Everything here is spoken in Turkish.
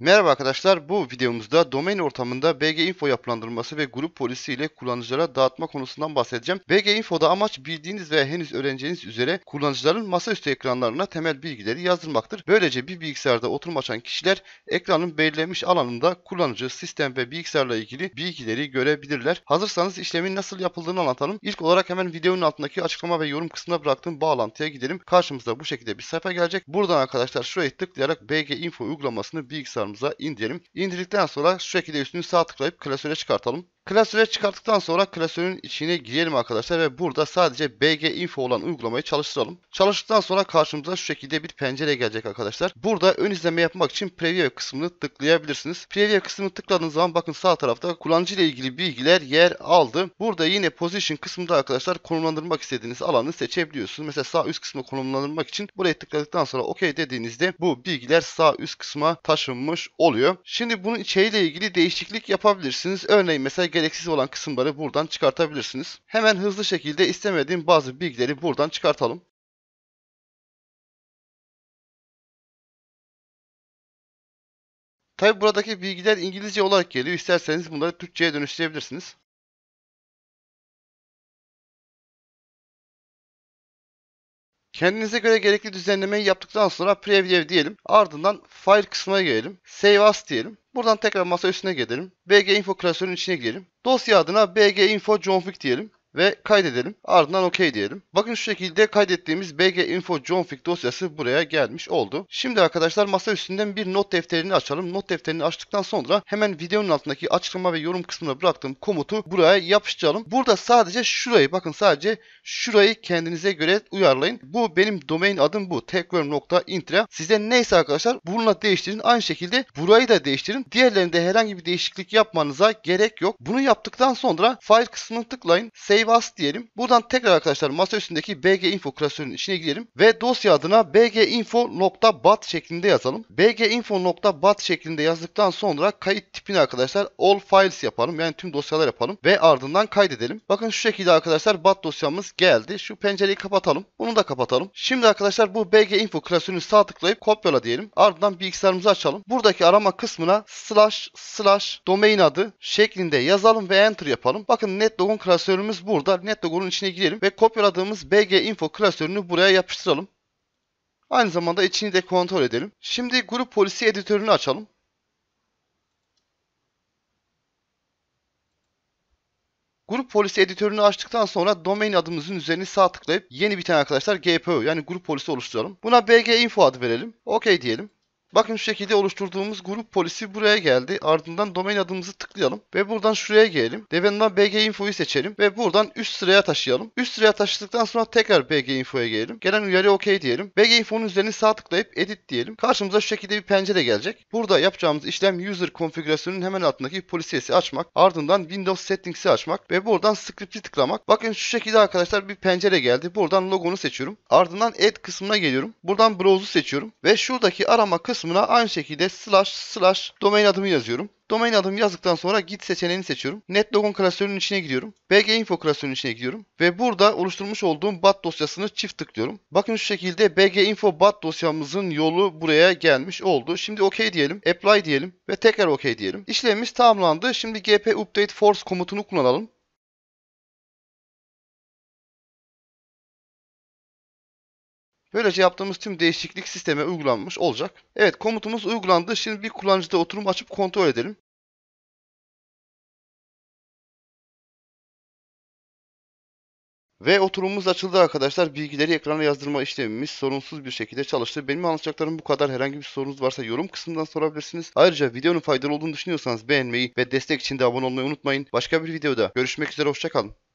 Merhaba arkadaşlar, bu videomuzda domain ortamında BG Info yapılandırması ve grup polisi ile kullanıcılara dağıtma konusundan bahsedeceğim. BG Info'da amaç bildiğiniz veya henüz öğreneceğiniz üzere kullanıcıların masaüstü ekranlarına temel bilgileri yazdırmaktır. Böylece bir bilgisayarda oturum açan kişiler ekranın belirlenmiş alanında kullanıcı, sistem ve bilgisayarla ilgili bilgileri görebilirler. Hazırsanız işlemin nasıl yapıldığını anlatalım. İlk olarak hemen videonun altındaki açıklama ve yorum kısmına bıraktığım bağlantıya gidelim. Karşımızda bu şekilde bir sayfa gelecek. Buradan arkadaşlar şuraya tıklayarak BG Info uygulamasını bilgisayar klasörümüze indirelim. İndirdikten sonra şu şekilde üstünü sağ tıklayıp klasöre çıkartalım. Klasöre çıkarttıktan sonra klasörün içine girelim arkadaşlar ve burada sadece BG info olan uygulamayı çalıştıralım. Çalıştıktan sonra karşımıza şu şekilde bir pencere gelecek arkadaşlar. Burada ön izleme yapmak için preview kısmını tıklayabilirsiniz. Preview kısmını tıkladığınız zaman bakın sağ tarafta kullanıcı ile ilgili bilgiler yer aldı. Burada yine position kısmında arkadaşlar konumlandırmak istediğiniz alanı seçebiliyorsunuz. Mesela sağ üst kısmı konumlandırmak için buraya tıkladıktan sonra OK dediğinizde bu bilgiler sağ üst kısma taşınmış oluyor. Şimdi bunun içeriğiyle ilgili değişiklik yapabilirsiniz. Örneğin mesela gereksiz olan kısımları buradan çıkartabilirsiniz. Hemen hızlı şekilde istemediğim bazı bilgileri buradan çıkartalım. Tabi buradaki bilgiler İngilizce olarak geliyor. İsterseniz bunları Türkçe'ye dönüştürebilirsiniz. Kendinize göre gerekli düzenlemeyi yaptıktan sonra preview diyelim. Ardından file kısmına gelelim. Save as diyelim. Buradan tekrar masa üstüne gelelim. BG info klasörünün içine girelim. Dosya adına BG info config diyelim ve kaydedelim. Ardından OK diyelim. Bakın şu şekilde kaydettiğimiz BG Info Config dosyası buraya gelmiş oldu. Şimdi arkadaşlar masa üstünden bir not defterini açalım. Not defterini açtıktan sonra hemen videonun altındaki açıklama ve yorum kısmına bıraktığım komutu buraya yapıştıralım. Burada sadece şurayı bakın sadece şurayı kendinize göre uyarlayın. Bu benim domain adım bu. Techworm.intra. Size neyse arkadaşlar bununla değiştirin. Aynı şekilde burayı da değiştirin. Diğerlerinde herhangi bir değişiklik yapmanıza gerek yok. Bunu yaptıktan sonra file kısmını tıklayın. Save bas diyelim. Buradan tekrar arkadaşlar masa üstündeki BG Info klasörünün içine girelim ve dosya adına bginfo.bat şeklinde yazalım. bginfo.bat şeklinde yazdıktan sonra kayıt tipini arkadaşlar all files yapalım. Yani tüm dosyalar yapalım ve ardından kaydedelim. Bakın şu şekilde arkadaşlar bat dosyamız geldi. Şu pencereyi kapatalım. Bunu da kapatalım. Şimdi arkadaşlar bu BG Info klasörünü sağ tıklayıp kopyala diyelim. Ardından bilgisayarımızı açalım. Buradaki arama kısmına slash slash domain adı şeklinde yazalım ve enter yapalım. Bakın netlogon klasörümüz bu burada NetDogo'nun içine girelim ve kopyaladığımız BG Info klasörünü buraya yapıştıralım. Aynı zamanda içini de kontrol edelim. Şimdi grup polisi editörünü açalım. Grup polisi editörünü açtıktan sonra domain adımızın üzerine sağ tıklayıp yeni bir tane arkadaşlar GPO yani grup polisi oluşturalım. Buna BG info adı verelim. OK diyelim. Bakın şu şekilde oluşturduğumuz grup polisi buraya geldi. Ardından domain adımızı tıklayalım ve buradan şuraya gelelim. Deven'dan BG Info'yu seçelim ve buradan üst sıraya taşıyalım. Üst sıraya taşıdıktan sonra tekrar BG Info'ya gelelim. Gelen uyarı OK diyelim. BG Info'nun üzerine sağ tıklayıp Edit diyelim. Karşımıza şu şekilde bir pencere gelecek. Burada yapacağımız işlem User konfigürasyonunun hemen altındaki Polisiyesi açmak. Ardından Windows Settings'i açmak ve buradan Script'i tıklamak. Bakın şu şekilde arkadaşlar bir pencere geldi. Buradan logonu seçiyorum. Ardından Add kısmına geliyorum. Buradan Browse'u seçiyorum ve şuradaki arama kısmı kısmına aynı şekilde slash slash domain adımı yazıyorum. Domain adımı yazdıktan sonra git seçeneğini seçiyorum. Netlogon klasörünün içine gidiyorum. BG Info klasörünün içine gidiyorum. Ve burada oluşturmuş olduğum bat dosyasını çift tıklıyorum. Bakın şu şekilde BG Info bat dosyamızın yolu buraya gelmiş oldu. Şimdi OK diyelim. Apply diyelim. Ve tekrar OK diyelim. İşlemimiz tamamlandı. Şimdi gp update force komutunu kullanalım. Böylece yaptığımız tüm değişiklik sisteme uygulanmış olacak. Evet komutumuz uygulandı. Şimdi bir kullanıcıda oturum açıp kontrol edelim. Ve oturumumuz açıldı arkadaşlar. Bilgileri ekrana yazdırma işlemimiz sorunsuz bir şekilde çalıştı. Benim anlatacaklarım bu kadar. Herhangi bir sorunuz varsa yorum kısmından sorabilirsiniz. Ayrıca videonun faydalı olduğunu düşünüyorsanız beğenmeyi ve destek için de abone olmayı unutmayın. Başka bir videoda görüşmek üzere. Hoşçakalın.